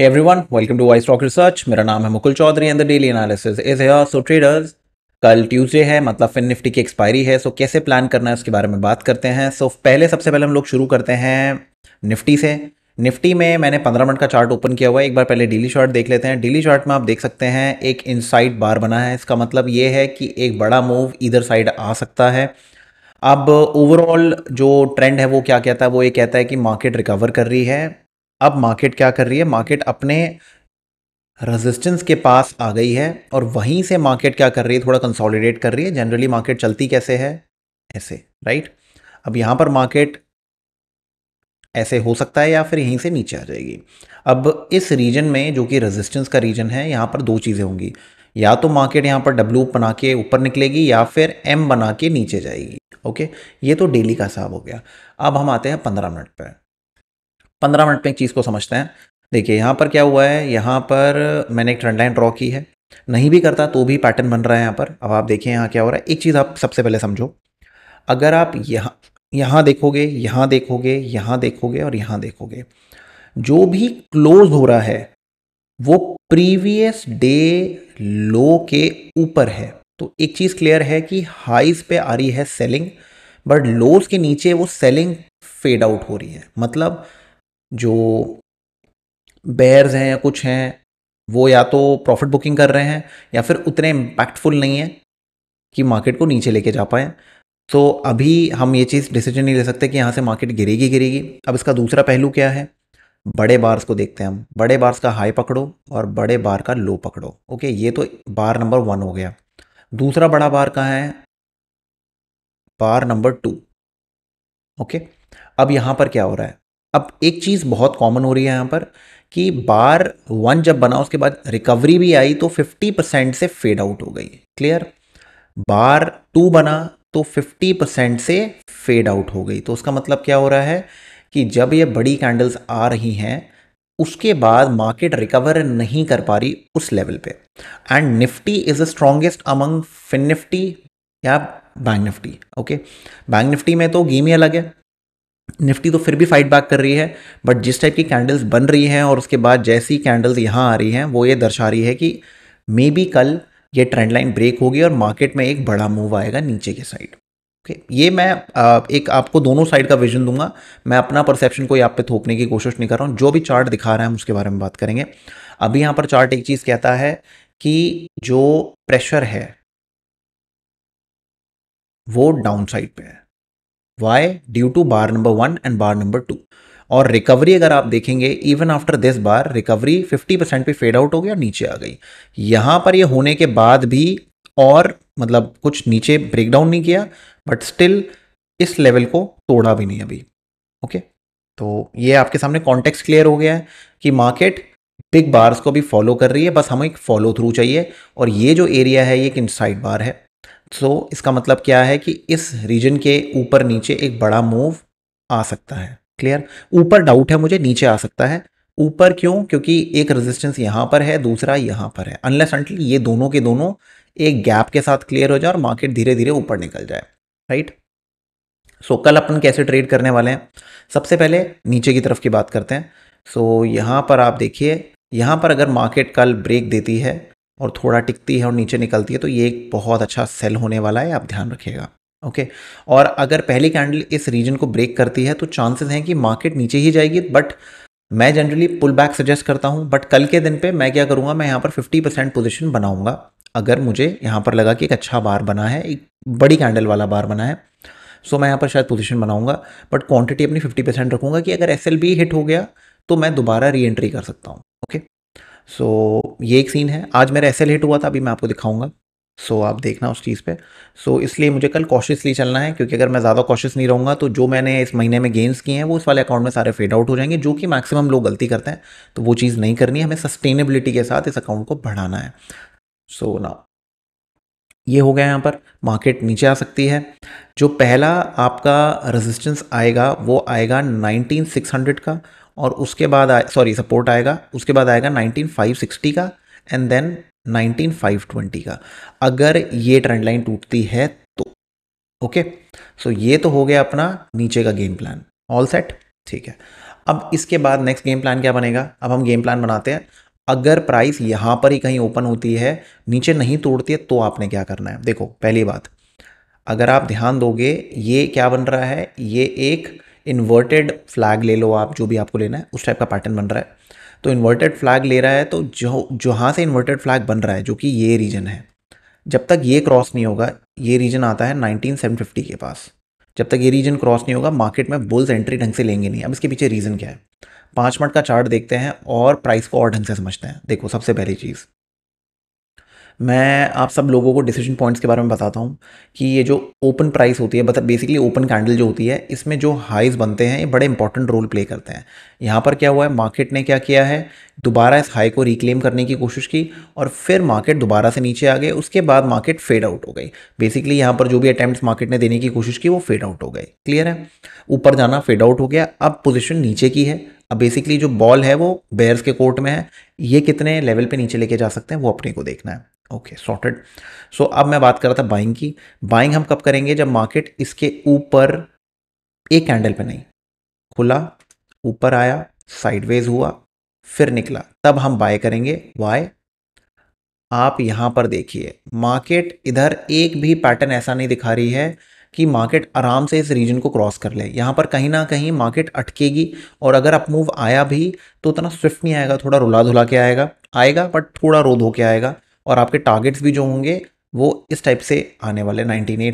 Hey everyone, welcome to Wise Stock Research. मेरा नाम है Mukul Chaudhary and the daily analysis is here so traders कल Tuesday है मतलब फिन निफ्टी की एक्सपायरी है सो so कैसे प्लान करना है उसके बारे में बात करते हैं सो so पहले सबसे पहले हम लोग शुरू करते हैं निफ्टी से निफ्टी में मैंने 15 मिनट का चार्ट ओपन किया हुआ है एक बार पहले डेली शॉर्ट देख लेते हैं डेली शॉर्ट में आप देख सकते हैं एक इनसाइड बार बना है इसका मतलब ये है कि एक बड़ा मूव इधर साइड आ सकता है अब ओवरऑल जो ट्रेंड है वो क्या कहता है वो ये कहता है कि मार्केट रिकवर कर रही है अब मार्केट क्या कर रही है मार्केट अपने रेजिस्टेंस के पास आ गई है और वहीं से मार्केट क्या कर रही है थोड़ा कंसोलिडेट कर रही है जनरली मार्केट चलती कैसे है ऐसे राइट अब यहां पर मार्केट ऐसे हो सकता है या फिर यहीं से नीचे आ जाएगी अब इस रीजन में जो कि रेजिस्टेंस का रीजन है यहां पर दो चीज़ें होंगी या तो मार्केट यहां पर डब्ल्यू बना के ऊपर निकलेगी या फिर एम बना के नीचे जाएगी ओके ये तो डेली का हिसाब हो गया अब हम आते हैं पंद्रह मिनट पर पंद्रह मिनट में एक चीज़ को समझते हैं देखिए यहाँ पर क्या हुआ है यहाँ पर मैंने एक ट्रेंड लाइन ड्रॉ की है नहीं भी करता तो भी पैटर्न बन रहा है यहाँ पर अब आप देखिए यहाँ क्या हो रहा है एक चीज़ आप सबसे पहले समझो अगर आप यहाँ यहाँ देखोगे यहाँ देखोगे यहाँ देखोगे और यहाँ देखोगे जो भी क्लोज हो रहा है वो प्रीवियस डे लो के ऊपर है तो एक चीज़ क्लियर है कि हाइज पे आ रही है सेलिंग बट लोज के नीचे वो सेलिंग फेड आउट हो रही है मतलब जो बेयर्स हैं या कुछ हैं वो या तो प्रॉफिट बुकिंग कर रहे हैं या फिर उतने इम्पैक्टफुल नहीं है कि मार्केट को नीचे लेके जा पाए तो अभी हम ये चीज़ डिसीजन नहीं ले सकते कि यहाँ से मार्केट गिरेगी गिरेगी अब इसका दूसरा पहलू क्या है बड़े बार्स को देखते हैं हम बड़े बार्स का हाई पकड़ो और बड़े बार का लो पकड़ो ओके ये तो बार नंबर वन हो गया दूसरा बड़ा बार कहाँ है बार नंबर टू ओके अब यहाँ पर क्या हो रहा है अब एक चीज़ बहुत कॉमन हो रही है यहाँ पर कि बार वन जब बना उसके बाद रिकवरी भी आई तो 50 परसेंट से फेड आउट हो गई क्लियर बार टू बना तो 50 परसेंट से फेड आउट हो गई तो उसका मतलब क्या हो रहा है कि जब ये बड़ी कैंडल्स आ रही हैं उसके बाद मार्केट रिकवर नहीं कर पा रही उस लेवल पे and Nifty is the strongest among Fin Nifty या Bank Nifty okay Bank Nifty में तो गेम ही अलग है निफ्टी तो फिर भी फाइट बैक कर रही है बट जिस टाइप की कैंडल्स बन रही हैं और उसके बाद जैसी कैंडल्स यहाँ आ रही हैं वो ये दर्शा रही है कि मे बी कल ये ट्रेंड लाइन ब्रेक होगी और मार्केट में एक बड़ा मूव आएगा नीचे के साइड ओके okay, ये मैं एक आपको दोनों साइड का विजन दूंगा मैं अपना परसेप्शन कोई आप पे थोपने की कोशिश नहीं कर रहा हूँ जो भी चार्ट दिखा रहा है हम उसके बारे में बात करेंगे अभी यहाँ पर चार्ट एक चीज़ कहता है कि जो प्रेशर है वो डाउन साइड पर है why due to bar number one and bar number two और रिकवरी अगर आप देखेंगे even after this bar recovery 50 percent पर फेड आउट हो गया नीचे आ गई यहाँ पर ये होने के बाद भी और मतलब कुछ नीचे ब्रेकडाउन नहीं किया बट स्टिल इस लेवल को तोड़ा भी नहीं अभी ओके तो ये आपके सामने कॉन्टेक्स्ट क्लियर हो गया है कि मार्केट बिग बार्स को भी फॉलो कर रही है बस हमें एक फॉलो थ्रू चाहिए और ये जो एरिया है ये एक इनसाइड बार है सो so, इसका मतलब क्या है कि इस रीजन के ऊपर नीचे एक बड़ा मूव आ सकता है क्लियर ऊपर डाउट है मुझे नीचे आ सकता है ऊपर क्यों क्योंकि एक रेजिस्टेंस यहाँ पर है दूसरा यहाँ पर है अनलेस अंटल ये दोनों के दोनों एक गैप के साथ क्लियर हो जाए और मार्केट धीरे धीरे ऊपर निकल जाए राइट सो so, कल अपन कैसे ट्रेड करने वाले हैं सबसे पहले नीचे की तरफ की बात करते हैं सो so, यहाँ पर आप देखिए यहाँ पर अगर मार्केट कल ब्रेक देती है और थोड़ा टिकती है और नीचे निकलती है तो ये एक बहुत अच्छा सेल होने वाला है आप ध्यान रखिएगा ओके और अगर पहली कैंडल इस रीजन को ब्रेक करती है तो चांसेस हैं कि मार्केट नीचे ही जाएगी बट मैं जनरली पुल बैक सजेस्ट करता हूँ बट कल के दिन पे मैं क्या करूँगा मैं यहाँ पर 50 परसेंट पोजिशन बनाऊँगा अगर मुझे यहाँ पर लगा कि एक अच्छा बार बना है एक बड़ी कैंडल वाला बार बना है सो मैं यहाँ पर शायद पोजिशन बनाऊँगा बट क्वान्टिटी अपनी फिफ्टी परसेंट रखूँगा कि अगर एस हिट हो गया तो मैं दोबारा री एंट्री कर सकता हूँ ओके okay. सो so, ये एक सीन है आज मेरा ऐसे लेट हुआ था अभी मैं आपको दिखाऊंगा सो so, आप देखना उस चीज़ पे सो so, इसलिए मुझे कल कॉशियसली चलना है क्योंकि अगर मैं ज़्यादा कॉशियस नहीं रहूँगा तो जो मैंने इस महीने में गेंस किए हैं वो इस वाले अकाउंट में सारे फेड आउट हो जाएंगे जो कि मैक्सिमम लोग गलती करते हैं तो वो चीज़ नहीं करनी है हमें सस्टेनेबिलिटी के साथ इस अकाउंट को बढ़ाना है सो so, ना ये हो गया यहाँ पर मार्केट नीचे आ सकती है जो पहला आपका रेजिस्टेंस आएगा वो आएगा 19600 का और उसके बाद सॉरी सपोर्ट आएगा उसके बाद आएगा 19560 का एंड देन 19520 का अगर ये ट्रेंड लाइन टूटती है तो ओके सो so ये तो हो गया अपना नीचे का गेम प्लान ऑल सेट ठीक है अब इसके बाद नेक्स्ट गेम प्लान क्या बनेगा अब हम गेम प्लान बनाते हैं अगर प्राइस यहाँ पर ही कहीं ओपन होती है नीचे नहीं तोड़ती है तो आपने क्या करना है देखो पहली बात अगर आप ध्यान दोगे ये क्या बन रहा है ये एक इन्वर्टेड फ्लैग ले लो आप जो भी आपको लेना है उस टाइप का पैटर्न बन रहा है तो इन्वर्टेड फ्लैग ले रहा है तो जो जहाँ से इन्वर्टेड फ्लैग बन रहा है जो कि ये रीजन है जब तक ये क्रॉस नहीं होगा ये रीजन आता है 19750 के पास जब तक ये रीजन क्रॉस नहीं होगा मार्केट में बुल्स एंट्री ढंग से लेंगे नहीं अब इसके पीछे रीज़न क्या है पाँच मिनट का चार्ट देखते हैं और प्राइस को और ढंग से समझते हैं देखो सबसे पहली चीज़ मैं आप सब लोगों को डिसीजन पॉइंट्स के बारे में बताता हूँ कि ये जो ओपन प्राइस होती है मतलब बेसिकली ओपन कैंडल जो होती है इसमें जो हाइज़ बनते हैं ये बड़े इंपॉर्टेंट रोल प्ले करते हैं यहाँ पर क्या हुआ है मार्केट ने क्या किया है दोबारा इस हाई को रिक्लेम करने की कोशिश की और फिर मार्केट दोबारा से नीचे आ गए उसके बाद मार्केट फेड आउट हो गई बेसिकली यहाँ पर जो भी अटैम्प्ट मार्केट ने देने की कोशिश की वो फेड आउट हो गए क्लियर है ऊपर जाना फेड आउट हो गया अब पोजिशन नीचे की है अब बेसिकली जो बॉल है वो बेयर्स के कोर्ट में है ये कितने लेवल पे नीचे लेके जा सकते हैं वो अपने को देखना है ओके सॉर्टेड सो अब मैं बात कर रहा था बाइंग की बाइंग हम कब करेंगे जब मार्केट इसके ऊपर एक कैंडल पे नहीं खुला ऊपर आया साइडवेज हुआ फिर निकला तब हम बाय करेंगे वाई आप यहाँ पर देखिए मार्केट इधर एक भी पैटर्न ऐसा नहीं दिखा रही है कि मार्केट आराम से इस रीजन को क्रॉस कर ले यहाँ पर कहीं ना कहीं मार्केट अटकेगी और अगर आप मूव आया भी तो उतना स्विफ्ट नहीं आएगा थोड़ा रुला धुला के आएगा आएगा बट थोड़ा रो धो के आएगा और आपके टारगेट्स भी जो होंगे वो इस टाइप से आने वाले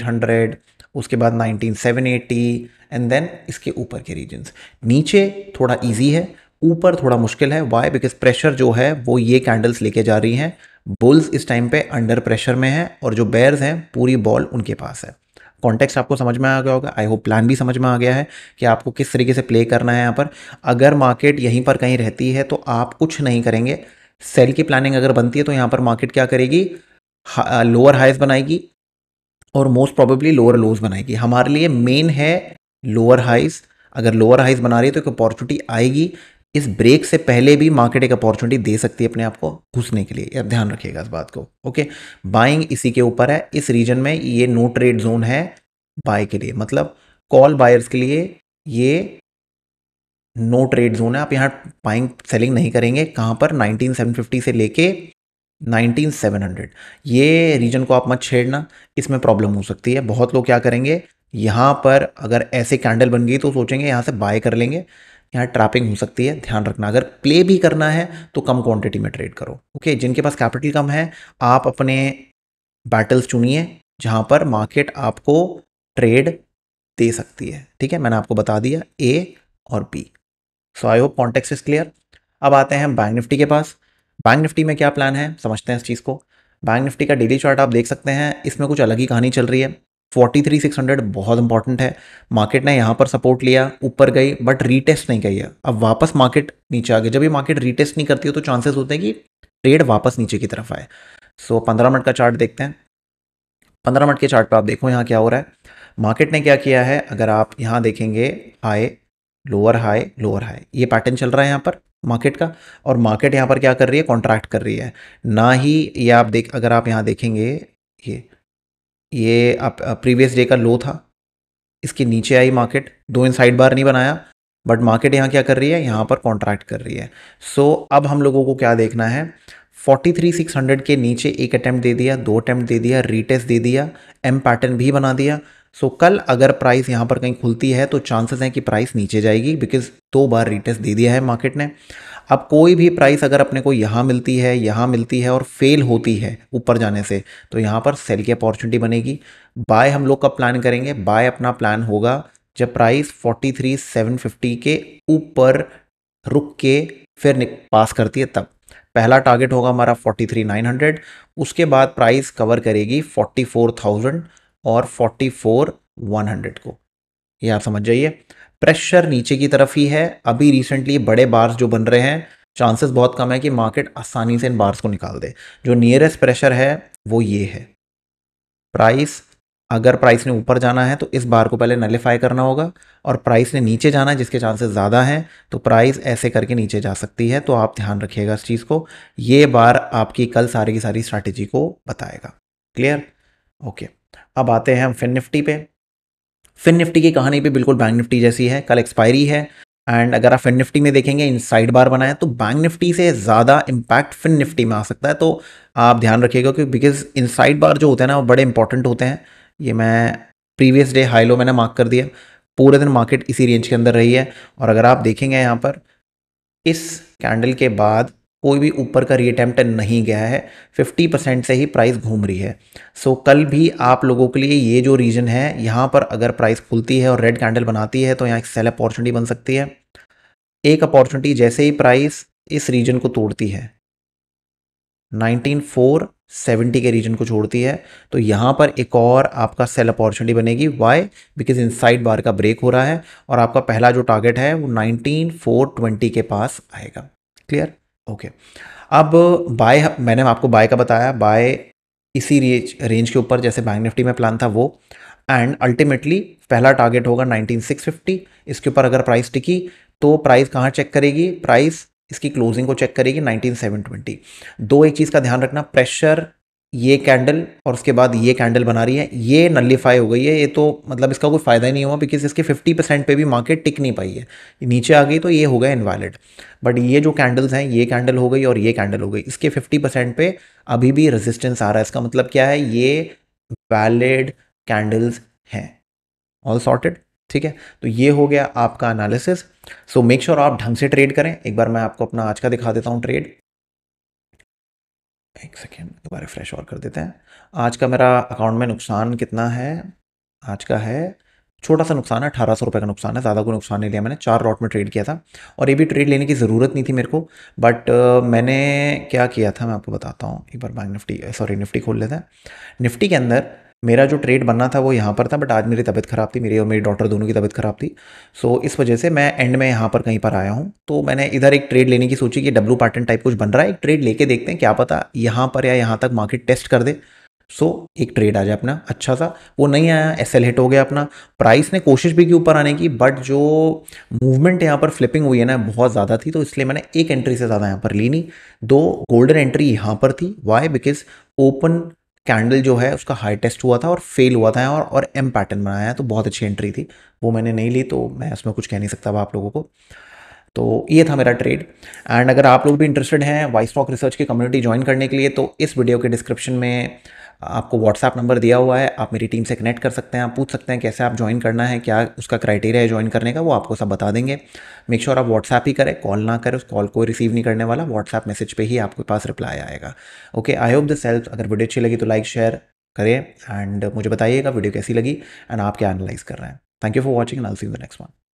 हंड्रेड उसके बाद एटी एंड देन इसके ऊपर के रीजन्स नीचे थोड़ा ईजी है ऊपर थोड़ा मुश्किल है वाई बिकॉज प्रेशर जो है वो ये कैंडल्स लेके जा रही हैं बुल्स इस टाइम पे अंडर प्रेशर में हैं और जो बेयर्स हैं पूरी बॉल उनके पास है कॉन्टेक्स्ट आपको समझ में आ गया होगा आई होप प्लान भी समझ में आ गया है कि आपको किस तरीके से प्ले करना है यहाँ पर अगर मार्केट यहीं पर कहीं रहती है तो आप कुछ नहीं करेंगे सेल की प्लानिंग अगर बनती है तो यहाँ पर मार्केट क्या करेगी लोअर हाइज uh, बनाएगी और मोस्ट प्रॉबेबली लोअर लोज बनाएगी हमारे लिए मेन है लोअर हाइज अगर लोअर हाइज बना रही है तो एक अपॉर्चुनिटी आएगी इस ब्रेक से पहले भी मार्केट एक अपॉर्चुनिटी दे सकती है अपने आप को घुसने के लिए यार ध्यान रखिएगा इस बात को ओके बाइंग इसी के ऊपर है इस रीजन में ये नो ट्रेड जोन है बाय के लिए मतलब कॉल बायर्स के लिए ये नो ट्रेड जोन है आप यहाँ बाइंग सेलिंग नहीं करेंगे कहाँ पर 19750 से लेके 19700 ये रीजन को आप मत छेड़ना इसमें प्रॉब्लम हो सकती है बहुत लोग क्या करेंगे यहाँ पर अगर ऐसे कैंडल बन गई तो सोचेंगे यहाँ से बाय कर लेंगे यहाँ ट्रैपिंग हो सकती है ध्यान रखना अगर प्ले भी करना है तो कम क्वांटिटी में ट्रेड करो ओके जिनके पास कैपिटल कम है आप अपने बैटल्स चुनिए जहाँ पर मार्केट आपको ट्रेड दे सकती है ठीक है मैंने आपको बता दिया ए और B so I hope context is clear अब आते हैं बैंक निफ्टी के पास बैंक निफ्टी में क्या प्लान है समझते हैं इस चीज़ को बैंक निफ्टी का डेली चार्ट आप देख सकते हैं इसमें कुछ अलग ही कहानी चल रही है फोर्टी थ्री सिक्स हंड्रेड बहुत इंपॉर्टेंट है मार्केट ने यहाँ पर सपोर्ट लिया ऊपर गई बट रीटेस्ट नहीं गई है अब वापस मार्केट नीचे आ गई जब ये मार्केट रीटेस्ट नहीं करती हो तो चांसेस होते हैं कि ट्रेड वापस नीचे की तरफ आए सो so, पंद्रह मिनट का चार्ट देखते हैं पंद्रह मिनट के चार्ट पर आप देखो यहाँ क्या हो रहा है मार्केट ने क्या किया है अगर आप यहाँ देखेंगे high lower high lower high ये पैटर्न चल रहा है यहाँ पर मार्केट का और मार्केट यहाँ पर क्या कर रही है कॉन्ट्रैक्ट कर रही है ना ही ये आप देख अगर आप यहाँ देखेंगे ये ये आप प्रीवियस डे का लो था इसके नीचे आई मार्केट दो इन साइड बार नहीं बनाया बट मार्केट यहाँ क्या कर रही है यहाँ पर कॉन्ट्रैक्ट कर रही है सो so, अब हम लोगों को क्या देखना है 43,600 के नीचे एक अटैम्प्ट दे दिया दो अटैम्प्ट दे दिया रीटेस्ट दे दिया एम पैटर्न भी बना दिया सो so, कल अगर प्राइस यहाँ पर कहीं खुलती है तो चांसेस हैं कि प्राइस नीचे जाएगी बिकॉज दो बार रीटेस्ट दे दिया है मार्केट ने अब कोई भी प्राइस अगर अपने को यहाँ मिलती है यहाँ मिलती है और फेल होती है ऊपर जाने से तो यहाँ पर सेल की अपॉर्चुनिटी बनेगी बाय हम लोग का प्लान करेंगे बाय अपना प्लान होगा जब प्राइस 43,750 के ऊपर रुक के फिर पास करती है तब पहला टारगेट होगा हमारा 43,900 उसके बाद प्राइस कवर करेगी 44,000 और 44,100 को ये आप समझ जाइए प्रेशर नीचे की तरफ ही है अभी रिसेंटली बड़े बार्स जो बन रहे हैं चांसेस बहुत कम है कि मार्केट आसानी से इन बार्स को निकाल दे जो नियरेस्ट प्रेशर है वो ये है प्राइस अगर प्राइस ने ऊपर जाना है तो इस बार को पहले नलीफाई करना होगा और प्राइस ने नीचे जाना है जिसके चांसेस ज़्यादा हैं तो प्राइस ऐसे करके नीचे जा सकती है तो आप ध्यान रखिएगा इस चीज़ को ये बार आपकी कल सारी की सारी स्ट्रैटेजी को बताएगा क्लियर ओके अब आते हैं हम फिन निफ्टी पे फिन निफ्टी की कहानी भी बिल्कुल बैंक निफ्टी जैसी है कल एक्सपायरी है एंड अगर आप फिन निफ्टी में देखेंगे इन साइड बार बनाए तो बैंक निफ्टी से ज़्यादा इम्पैक्ट फिन निफ्टी में आ सकता है तो आप ध्यान रखिएगा क्योंकि बिकॉज इन साइड बार जो होते हैं ना वो बड़े इंपॉर्टेंट होते हैं ये मैं प्रीवियस डे हाई लो मैंने मार्क कर दिया पूरे दिन मार्केट इसी रेंज के अंदर रही है और अगर आप देखेंगे यहाँ पर इस कैंडल के बाद कोई भी ऊपर का रीअटैम्प्ट नहीं गया है 50 परसेंट से ही प्राइस घूम रही है सो so, कल भी आप लोगों के लिए ये जो रीजन है यहाँ पर अगर प्राइस खुलती है और रेड कैंडल बनाती है तो यहाँ एक सेल अपॉर्चुनिटी बन सकती है एक अपॉर्चुनिटी जैसे ही प्राइस इस रीजन को तोड़ती है 19,470 के रीजन को छोड़ती है तो यहाँ पर एक और आपका सेल अपॉर्चुनिटी बनेगी वाई बिकॉज साइड बार का ब्रेक हो रहा है और आपका पहला जो टारगेट है वो ट्वेंटी के पास आएगा क्लियर ओके अब बाय मैंने आपको बाय का बताया बाय इसी रेंज रेंज के ऊपर जैसे बैंक निफ्टी में प्लान था वो एंड अल्टीमेटली पहला टारगेट होगा 19650 इसके ऊपर अगर प्राइस टिकी तो प्राइस कहाँ चेक करेगी प्राइस इसकी क्लोजिंग को चेक करेगी 19720 दो एक चीज़ का ध्यान रखना प्रेशर ये कैंडल और उसके बाद ये कैंडल बना रही है ये नलीफाई हो गई है ये तो मतलब इसका कोई फ़ायदा ही नहीं हुआ बिकॉज इसके 50 परसेंट पर भी मार्केट टिक नहीं पाई है नीचे आ गई तो ये हो गया इनवैलिड बट ये जो कैंडल्स हैं ये कैंडल हो गई और ये कैंडल हो गई इसके 50 परसेंट पर अभी भी रेजिस्टेंस आ रहा है इसका मतलब क्या है ये वैलिड कैंडल्स हैं ऑल सॉर्टेड ठीक है तो ये हो गया आपका एनालिसिस सो मेक श्योर आप ढंग से ट्रेड करें एक बार मैं आपको अपना आज का दिखा देता हूँ ट्रेड एक सेकेंड दोबारा फ्रेश और कर देते हैं आज का मेरा अकाउंट में नुकसान कितना है आज का है छोटा सा नुकसान है अठारह सौ रुपये का नुकसान है ज़्यादा कोई नुकसान नहीं लिया मैंने चार लॉट में ट्रेड किया था और ये भी ट्रेड लेने की ज़रूरत नहीं थी मेरे को बट uh, मैंने क्या किया था मैं आपको बताता हूँ एक बार बैंक निफ्टी सॉरी निफ्टी खोल लेते हैं निफ्टी के अंदर मेरा जो ट्रेड बनना था वो यहाँ पर था बट आज मेरी तबीयत ख़राब थी मेरी और मेरी डॉटर दोनों की तबीयत ख़राब थी सो so, इस वजह से मैं एंड में यहाँ पर कहीं पर आया हूँ तो मैंने इधर एक ट्रेड लेने की सोची कि डब्लू पार्टन टाइप कुछ बन रहा है एक ट्रेड लेके देखते हैं क्या पता यहाँ पर या यहाँ तक मार्केट टेस्ट कर दे सो so, एक ट्रेड आ जाए अपना अच्छा सा वो नहीं आया एस एल हिट हो गया अपना प्राइस ने कोशिश भी की ऊपर आने की बट जो मूवमेंट यहाँ पर फ्लिपिंग हुई है ना बहुत ज़्यादा थी तो इसलिए मैंने एक एंट्री से ज़्यादा यहाँ पर ली नहीं दो गोल्डन एंट्री यहाँ पर थी वाई बिकॉज ओपन कैंडल जो है उसका हाई टेस्ट हुआ था और फेल हुआ था और और एम पैटर्न बनाया है तो बहुत अच्छी एंट्री थी वो मैंने नहीं ली तो मैं उसमें कुछ कह नहीं सकता था आप लोगों को तो ये था मेरा ट्रेड एंड अगर आप लोग भी इंटरेस्टेड हैं वाइस स्टॉक रिसर्च की कम्युनिटी ज्वाइन करने के लिए तो इस वीडियो के डिस्क्रिप्शन में आपको व्हाट्सएप नंबर दिया हुआ है आप मेरी टीम से कनेक्ट कर सकते हैं आप पूछ सकते हैं कैसे आप ज्वाइन करना है क्या उसका क्राइटेरिया है ज्वाइन करने का वो आपको सब बता देंगे मेक श्योर sure आप व्हाट्सएप ही करें कॉल ना करें उस कॉल को रिसीव नहीं करने वाला व्हाट्सएप मैसेज पर ही आपके पास रिप्लाई आएगा okay I hope this help अगर वीडियो अच्छी लगी तो लाइक शेयर करें एंड मुझे बताइएगा वीडियो कैसी लगी एंड आप क्या एनालाइज कर रहे हैं thank you for watching and all see the next one